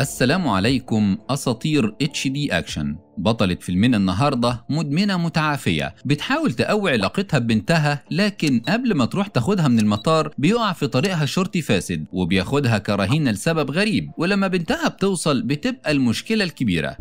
السلام عليكم اساطير اتش دي اكشن بطلة فيلمنا النهارده مدمنة متعافية بتحاول تقوي علاقتها ببنتها لكن قبل ما تروح تاخدها من المطار بيقع في طريقها شرطي فاسد وبياخدها كرهينة لسبب غريب ولما بنتها بتوصل بتبقى المشكلة الكبيرة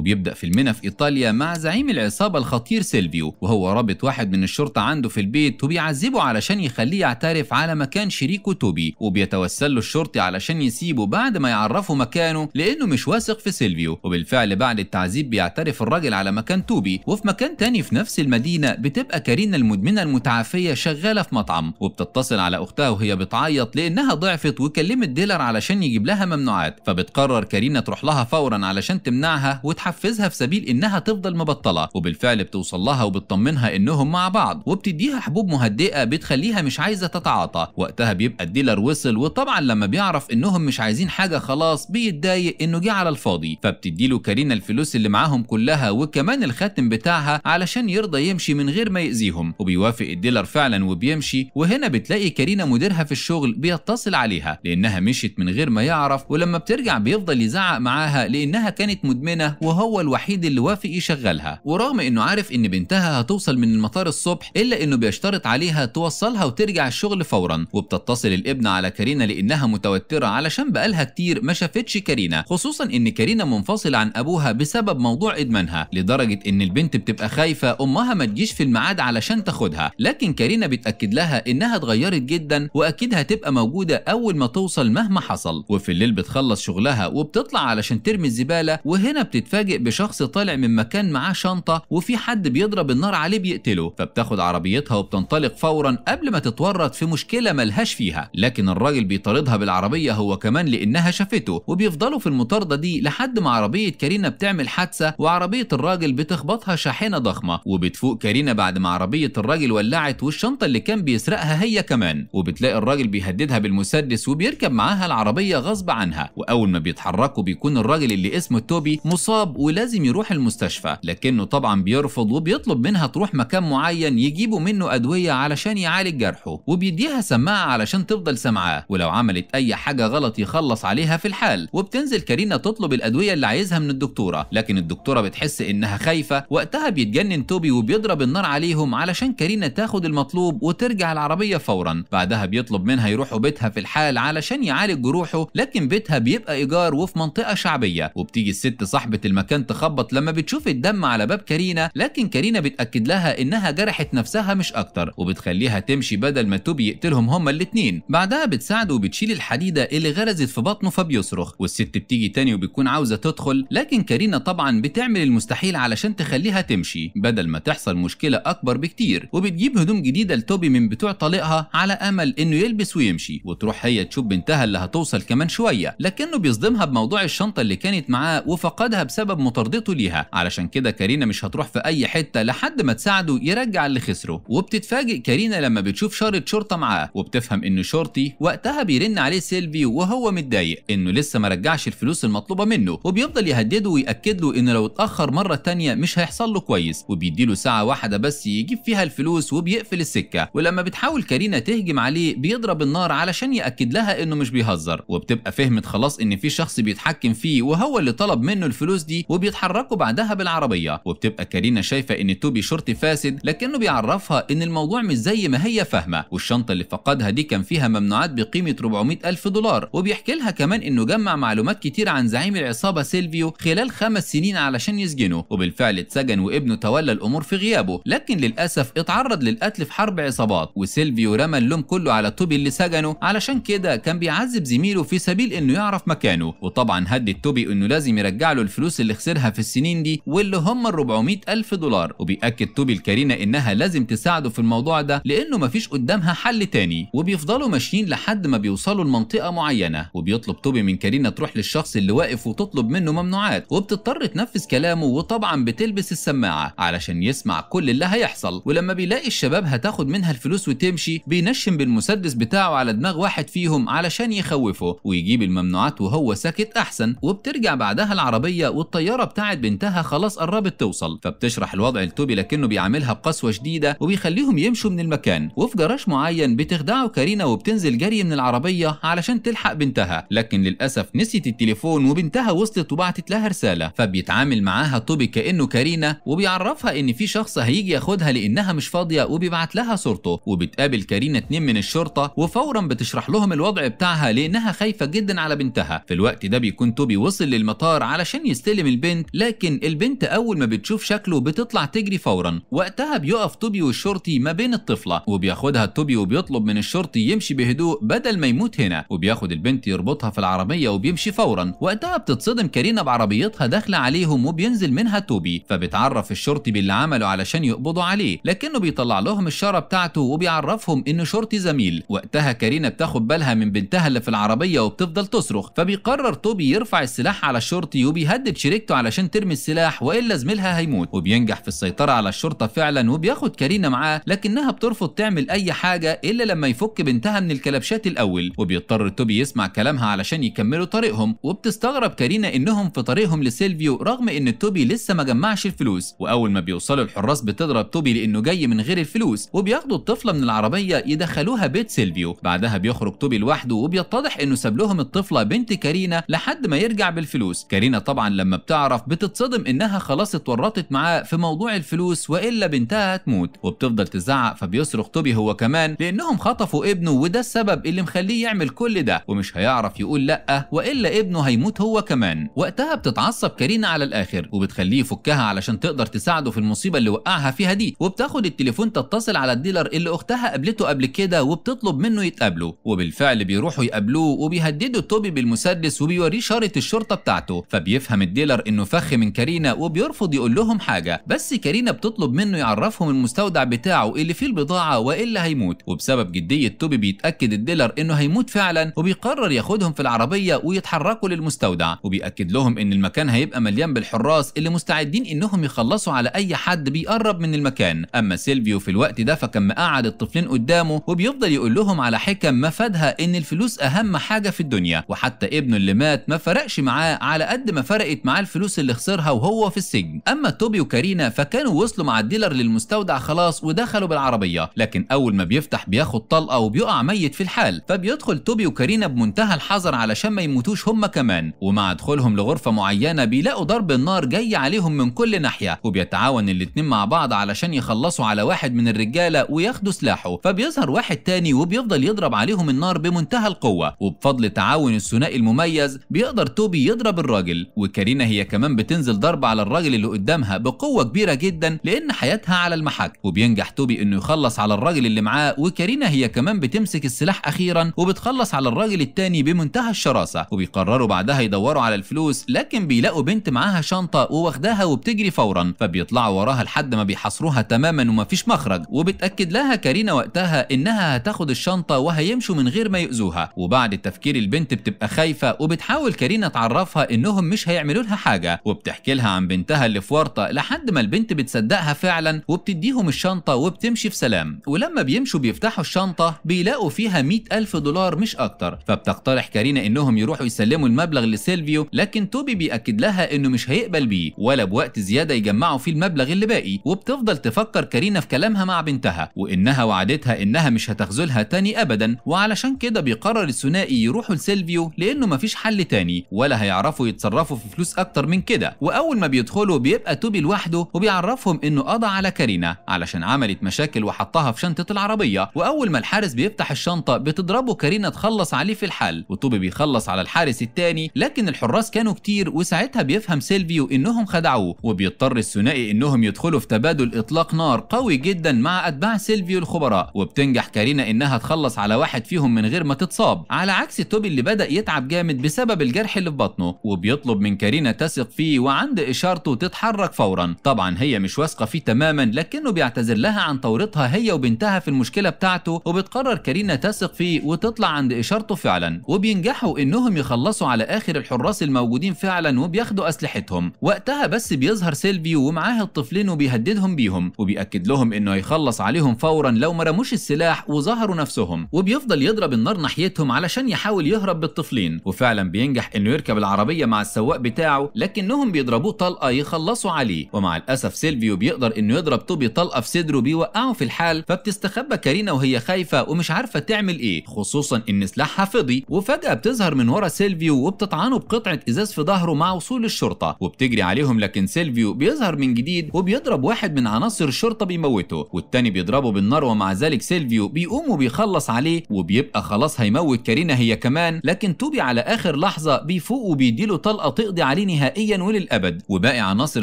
وبيبدأ فيلمنا في إيطاليا مع زعيم العصابة الخطير سيلفيو وهو رابط واحد من الشرطة عنده في البيت وبيعذبه علشان يخليه يعترف على مكان شريكه توبي وبيتوسل له الشرطي علشان يسيبه بعد ما يعرفه مكانه لأنه مش واثق في سيلفيو وبالفعل بعد التعذيب بيعترف الراجل على مكان توبي وفي مكان تاني في نفس المدينة بتبقى كارينا المدمنة المتعافية شغالة في مطعم وبتتصل على أختها وهي بتعيط لأنها ضعفت وكلمت ديلر علشان يجيب لها ممنوعات فبتقرر كارينا تروح لها فورا علشان تمنعها بتحفزها في سبيل انها تفضل مبطله وبالفعل بتوصل لها وبتطمنها انهم مع بعض وبتديها حبوب مهدئه بتخليها مش عايزه تتعاطى وقتها بيبقى الديلر وصل وطبعا لما بيعرف انهم مش عايزين حاجه خلاص بيتضايق انه جه على الفاضي فبتدي له كارينا الفلوس اللي معاهم كلها وكمان الخاتم بتاعها علشان يرضى يمشي من غير ما يأذيهم وبيوافق الديلر فعلا وبيمشي وهنا بتلاقي كارينا مديرها في الشغل بيتصل عليها لانها مشيت من غير ما يعرف ولما بترجع بيفضل يزعق معاها لانها كانت مدمنه وهو هو الوحيد اللي وافق يشغلها ورغم انه عارف ان بنتها هتوصل من المطار الصبح الا انه بيشترط عليها توصلها وترجع الشغل فورا وبتتصل الابن على كارينا لانها متوتره علشان بقالها كتير ما شافتش كارينا خصوصا ان كارينا منفصله عن ابوها بسبب موضوع ادمانها لدرجه ان البنت بتبقى خايفه امها ما تجيش في الميعاد علشان تاخدها لكن كارينا بتاكد لها انها اتغيرت جدا واكيد هتبقى موجوده اول ما توصل مهما حصل وفي الليل بتخلص شغلها وبتطلع علشان ترمي الزباله وهنا بتتفاجئ بتتفاجئ بشخص طالع من مكان معاه شنطه وفي حد بيضرب النار عليه بيقتله فبتاخد عربيتها وبتنطلق فورا قبل ما تتورط في مشكله ملهاش فيها لكن الراجل بيطاردها بالعربيه هو كمان لانها شافته وبيفضلوا في المطارده دي لحد ما عربيه كارينا بتعمل حادثه وعربيه الراجل بتخبطها شاحنه ضخمه وبتفوق كارينا بعد ما عربيه الراجل ولعت والشنطه اللي كان بيسرقها هي كمان وبتلاقي الراجل بيهددها بالمسدس وبيركب معاها العربيه غصب عنها واول ما بيتحركوا بيكون الراجل اللي اسمه توبي مصاب ولازم يروح المستشفى لكنه طبعا بيرفض وبيطلب منها تروح مكان معين يجيبوا منه أدوية علشان يعالج جرحه وبيديها سماعة علشان تفضل سمعاه ولو عملت أي حاجة غلط يخلص عليها في الحال وبتنزل كارينا تطلب الأدوية اللي عايزها من الدكتورة لكن الدكتورة بتحس إنها خايفة وقتها بيتجنن توبي وبيضرب النار عليهم علشان كارينا تاخد المطلوب وترجع العربية فورا بعدها بيطلب منها يروحوا بيتها في الحال علشان يعالج جروحه لكن بيتها بيبقى إيجار وفي منطقة شعبية وبتيجي الست صاحبة المكان كان تخبط لما بتشوف الدم على باب كارينا لكن كارينا بتأكد لها إنها جرحت نفسها مش أكتر وبتخليها تمشي بدل ما توبي يقتلهم هما الاتنين بعدها بتساعده وبتشيل الحديدة اللي غرزت في بطنه فبيصرخ والست بتيجي تاني وبتكون عاوزة تدخل لكن كارينا طبعا بتعمل المستحيل علشان تخليها تمشي بدل ما تحصل مشكلة أكبر بكتير وبتجيب هدوم جديدة لتوبي من بتوع طليقها على أمل إنه يلبس ويمشي وتروح هي تشوف بنتها اللي هتوصل كمان شوية لكنه بيصدمها بموضوع الشنطة اللي كانت معاه وفقدها بسبب مطاردته ليها علشان كده كارينا مش هتروح في اي حته لحد ما تساعده يرجع اللي خسره وبتتفاجئ كارينا لما بتشوف شارة شرطه معاه وبتفهم انه شرطي وقتها بيرن عليه سيلفي وهو متضايق انه لسه ما رجعش الفلوس المطلوبه منه وبيفضل يهدده وياكد له انه لو اتاخر مره تانية مش هيحصل له كويس وبيديله ساعه واحده بس يجيب فيها الفلوس وبيقفل السكه ولما بتحاول كارينا تهجم عليه بيضرب النار علشان ياكد لها انه مش بيهزر وبتبقى فهمت خلاص ان في شخص بيتحكم فيه وهو اللي طلب منه الفلوس دي وبيتحركوا بعدها بالعربيه وبتبقى كارينا شايفه ان توبي شرطي فاسد لكنه بيعرفها ان الموضوع مش زي ما هي فاهمه والشنطه اللي فقدها دي كان فيها ممنوعات بقيمه 400 ألف دولار وبيحكي لها كمان انه جمع معلومات كتير عن زعيم العصابه سيلفيو خلال خمس سنين علشان يسجنه وبالفعل اتسجن وابنه تولى الامور في غيابه لكن للاسف اتعرض للقتل في حرب عصابات وسيلفيو رمى اللوم كله على توبي اللي سجنه علشان كده كان بيعذب زميله في سبيل انه يعرف مكانه وطبعا هدد توبي انه لازم يرجع له الفلوس اللي اللي خسرها في السنين دي واللي هم ال 400 ألف دولار وبيأكد توبي الكارينا إنها لازم تساعده في الموضوع ده لأنه مفيش قدامها حل تاني وبيفضلوا ماشيين لحد ما بيوصلوا لمنطقة معينة وبيطلب توبي من كارينا تروح للشخص اللي واقف وتطلب منه ممنوعات وبتضطر تنفذ كلامه وطبعا بتلبس السماعة علشان يسمع كل اللي هيحصل ولما بيلاقي الشباب هتاخد منها الفلوس وتمشي بينشم بالمسدس بتاعه على دماغ واحد فيهم علشان يخوفه ويجيب الممنوعات وهو ساكت أحسن وبترجع بعدها العربية والطيارة الطياره بتاعت بنتها خلاص قربت توصل فبتشرح الوضع لتوبي لكنه بيعاملها بقسوه شديده وبيخليهم يمشوا من المكان وفي جراج معين بتخدعه كارينا وبتنزل جري من العربيه علشان تلحق بنتها لكن للاسف نسيت التليفون وبنتها وصلت وبعتت لها رساله فبيتعامل معاها توبي كانه كارينا وبيعرفها ان في شخص هيجي ياخدها لانها مش فاضيه وبيبعت لها صورته وبتقابل كارينا اتنين من الشرطه وفورا بتشرح لهم الوضع بتاعها لانها خايفه جدا على بنتها في الوقت ده بيكون توبي وصل للمطار علشان يستلم البنت لكن البنت اول ما بتشوف شكله بتطلع تجري فورا وقتها بيقف توبي والشرطي ما بين الطفله وبياخدها توبي وبيطلب من الشرطي يمشي بهدوء بدل ما يموت هنا وبياخد البنت يربطها في العربيه وبيمشي فورا وقتها بتتصدم كارينا بعربيتها داخله عليهم وبينزل منها توبي فبتعرف الشرطي باللي عمله علشان يقبضوا عليه لكنه بيطلع لهم الشاره بتاعته وبيعرفهم ان شرطي زميل وقتها كارينا بتاخد بالها من بنتها اللي في العربيه وبتفضل تصرخ فبيقرر توبي يرفع السلاح على الشرطي وبيهدد شريك زوجته علشان ترمي السلاح والا زميلها هيموت وبينجح في السيطره على الشرطه فعلا وبياخد كارينا معاه لكنها بترفض تعمل اي حاجه الا لما يفك بنتها من الكلبشات الاول وبيضطر توبي يسمع كلامها علشان يكملوا طريقهم وبتستغرب كارينا انهم في طريقهم لسيلفيو رغم ان توبي لسه ما جمعش الفلوس واول ما بيوصلوا الحراس بتضرب توبي لانه جاي من غير الفلوس وبياخدوا الطفله من العربيه يدخلوها بيت سيلفيو بعدها بيخرج توبي لوحده وبيتضح انه ساب لهم الطفله بنت كارينا لحد ما يرجع بالفلوس كارينا طبعا لما بتعرف بتتصدم انها خلاص اتورطت معاه في موضوع الفلوس والا بنتها هتموت وبتفضل تزعق فبيصرخ توبي هو كمان لانهم خطفوا ابنه وده السبب اللي مخليه يعمل كل ده ومش هيعرف يقول لا والا ابنه هيموت هو كمان وقتها بتتعصب كارينا على الاخر وبتخليه يفكها علشان تقدر تساعده في المصيبه اللي وقعها فيها دي وبتاخد التليفون تتصل على الديلر اللي اختها قابلته قبل كده وبتطلب منه يتقابله وبالفعل بيروحوا يقابلوه وبيهددوا توبي بالمسدس وبيوريه شاره الشرطه بتاعته فبيفهم الديلر بيقدر انه فخ من كارينا وبيرفض يقول لهم حاجه بس كارينا بتطلب منه يعرفهم المستودع بتاعه اللي فيه البضاعه والا هيموت وبسبب جديه توبي بيتاكد الديلر انه هيموت فعلا وبيقرر ياخدهم في العربيه ويتحركوا للمستودع وبيأكد لهم ان المكان هيبقى مليان بالحراس اللي مستعدين انهم يخلصوا على اي حد بيقرب من المكان اما سيلفيو في الوقت ده فكان مقعد الطفلين قدامه وبيفضل يقول لهم على حكم مفادها ان الفلوس اهم حاجه في الدنيا وحتى ابنه اللي مات ما فرقش معاه على قد ما فرقت معاه الفلوس اللي خسرها وهو في السجن اما توبي وكارينا فكانوا وصلوا مع الديلر للمستودع خلاص ودخلوا بالعربيه لكن اول ما بيفتح بياخد طلقه وبيقع ميت في الحال فبيدخل توبي وكارينا بمنتهى الحذر علشان ما يموتوش هم كمان ومع دخولهم لغرفه معينه بيلاقوا ضرب النار جاي عليهم من كل ناحيه وبيتعاون الاتنين مع بعض علشان يخلصوا على واحد من الرجاله وياخدوا سلاحه فبيظهر واحد تاني وبيفضل يضرب عليهم النار بمنتهى القوه وبفضل تعاون الثنائي المميز بيقدر توبي يضرب الراجل وكارينا هي هي كمان بتنزل ضربة على الراجل اللي قدامها بقوة كبيرة جدا لأن حياتها على المحك وبينجح توبي إنه يخلص على الراجل اللي معاه وكارينا هي كمان بتمسك السلاح أخيرا وبتخلص على الراجل التاني بمنتهى الشراسة وبيقرروا بعدها يدوروا على الفلوس لكن بيلاقوا بنت معاها شنطة وواخداها وبتجري فورا فبيطلعوا وراها لحد ما بيحاصروها تماما ومفيش مخرج وبتأكد لها كارينا وقتها إنها هتاخد الشنطة وهيمشوا من غير ما يؤذوها وبعد التفكير البنت بتبقى خايفة وبتحاول كارينا تعرفها إنهم مش هيعملوا لها حاجة حاجة وبتحكي لها عن بنتها اللي في ورطة لحد ما البنت بتصدقها فعلا وبتديهم الشنطة وبتمشي في سلام ولما بيمشوا بيفتحوا الشنطة بيلاقوا فيها مئة ألف دولار مش أكتر فبتقترح كارينا إنهم يروحوا يسلموا المبلغ لسيلفيو لكن توبي بيأكد لها إنه مش هيقبل بيه ولا بوقت زيادة يجمعوا فيه المبلغ اللي باقي وبتفضل تفكر كارينا في كلامها مع بنتها وإنها وعدتها إنها مش هتخذلها تاني أبدا وعلشان كده بيقرر الثنائي يروحوا لسيلفيو لأنه مفيش حل تاني ولا هيعرفوا يتصرفوا في فلوس أكتر اكتر من كده واول ما بيدخلوا بيبقى توبي لوحده وبيعرفهم انه قضى على كارينا علشان عملت مشاكل وحطها في شنطه العربيه واول ما الحارس بيفتح الشنطه بتضربه كارينا تخلص عليه في الحل وتوبي بيخلص على الحارس التاني لكن الحراس كانوا كتير وساعتها بيفهم سيلفيو انهم خدعوه وبيضطر الثنائي انهم يدخلوا في تبادل اطلاق نار قوي جدا مع اتباع سيلفيو الخبراء وبتنجح كارينا انها تخلص على واحد فيهم من غير ما تتصاب على عكس توبي اللي بدا يتعب جامد بسبب الجرح اللي في بطنه وبيطلب من كارينا تثق فيه وعند إشارته تتحرك فورا طبعا هي مش واثقة فيه تماما لكنه بيعتذر لها عن طورتها هي وبنتها في المشكلة بتاعته وبتقرر كارينا تثق فيه وتطلع عند إشارته فعلا وبينجحوا إنهم يخلصوا على آخر الحراس الموجودين فعلا وبياخدوا أسلحتهم وقتها بس بيظهر سيلفيو ومعاه الطفلين وبيهددهم بيهم وبيأكد لهم إنه هيخلص عليهم فورا لو ما رموش السلاح وظهروا نفسهم وبيفضل يضرب النار ناحيتهم علشان يحاول يهرب بالطفلين وفعلا بينجح إنه يركب العربية مع السواق بتاعه لكنهم بيضربوه طلقه يخلصوا عليه ومع الاسف سيلفيو بيقدر انه يضرب توبي طلقه في صدره بيوقعه في الحال فبتستخبى كارينا وهي خايفه ومش عارفه تعمل ايه خصوصا ان سلاحها فضي وفجاه بتظهر من ورا سيلفيو وبتطعنه بقطعه ازاز في ظهره مع وصول الشرطه وبتجري عليهم لكن سيلفيو بيظهر من جديد وبيضرب واحد من عناصر الشرطه بيموته والتاني بيضربه بالنار ومع ذلك سيلفيو بيقوم وبيخلص عليه وبيبقى خلاص هيموت كارينا هي كمان لكن توبي على اخر لحظه بيفوق وبيديله طلقه تقضي عليه نهائيا وللابد وباقي عناصر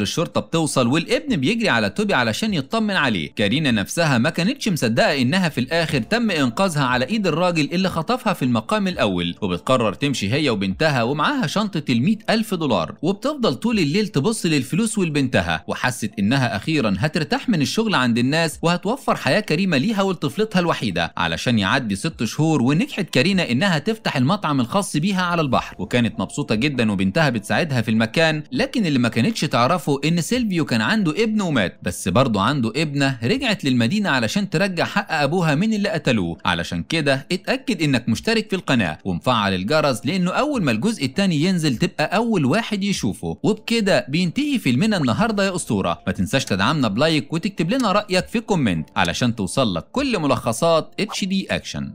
الشرطه بتوصل والابن بيجري على توبي علشان يطمن عليه كارينا نفسها ما كانتش مصدقه انها في الاخر تم انقاذها على ايد الراجل اللي خطفها في المقام الاول وبتقرر تمشي هي وبنتها ومعاها شنطه ال ألف دولار وبتفضل طول الليل تبص للفلوس ولبنتها وحست انها اخيرا هترتاح من الشغل عند الناس وهتوفر حياه كريمه ليها ولطفلتها الوحيده علشان يعدي ست شهور ونجحت كارينا انها تفتح المطعم الخاص بيها على البحر وكانت مبسوطه جدا وبنتها بتساعدها في المكان المكان لكن اللي ما كانتش تعرفه ان سيلفيو كان عنده ابن ومات بس برضه عنده ابنه رجعت للمدينه علشان ترجع حق ابوها من اللي قتلوه علشان كده اتاكد انك مشترك في القناه ومفعل الجرس لانه اول ما الجزء الثاني ينزل تبقى اول واحد يشوفه وبكده بينتهي فيلمنا النهارده يا اسطوره ما تنساش تدعمنا بلايك وتكتب لنا رايك في كومنت علشان توصل لك كل ملخصات اتش دي اكشن